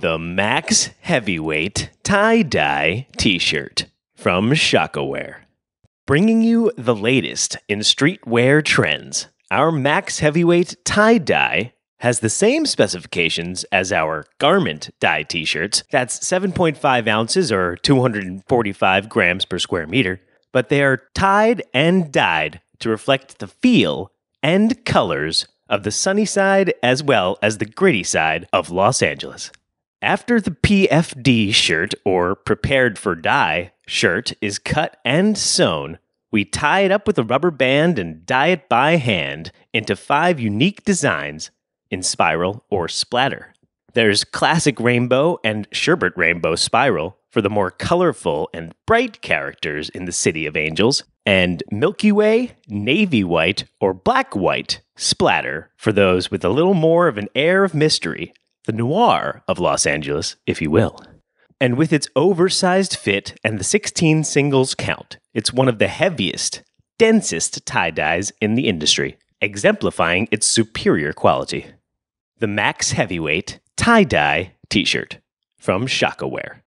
the Max Heavyweight Tie Dye T shirt from Shockaware. Bringing you the latest in streetwear trends, our Max Heavyweight Tie Dye has the same specifications as our garment dye t shirts. That's 7.5 ounces or 245 grams per square meter, but they are tied and dyed to reflect the feel and colors of the sunny side as well as the gritty side of Los Angeles. After the PFD shirt, or prepared for dye shirt, is cut and sewn, we tie it up with a rubber band and dye it by hand into five unique designs in spiral or splatter. There's classic rainbow and sherbet rainbow spiral for the more colorful and bright characters in the City of Angels, and Milky Way, navy white, or black white splatter for those with a little more of an air of mystery the noir of Los Angeles, if you will. And with its oversized fit and the 16 singles count, it's one of the heaviest, densest tie dyes in the industry, exemplifying its superior quality. The Max Heavyweight Tie Dye T shirt from Shockaware.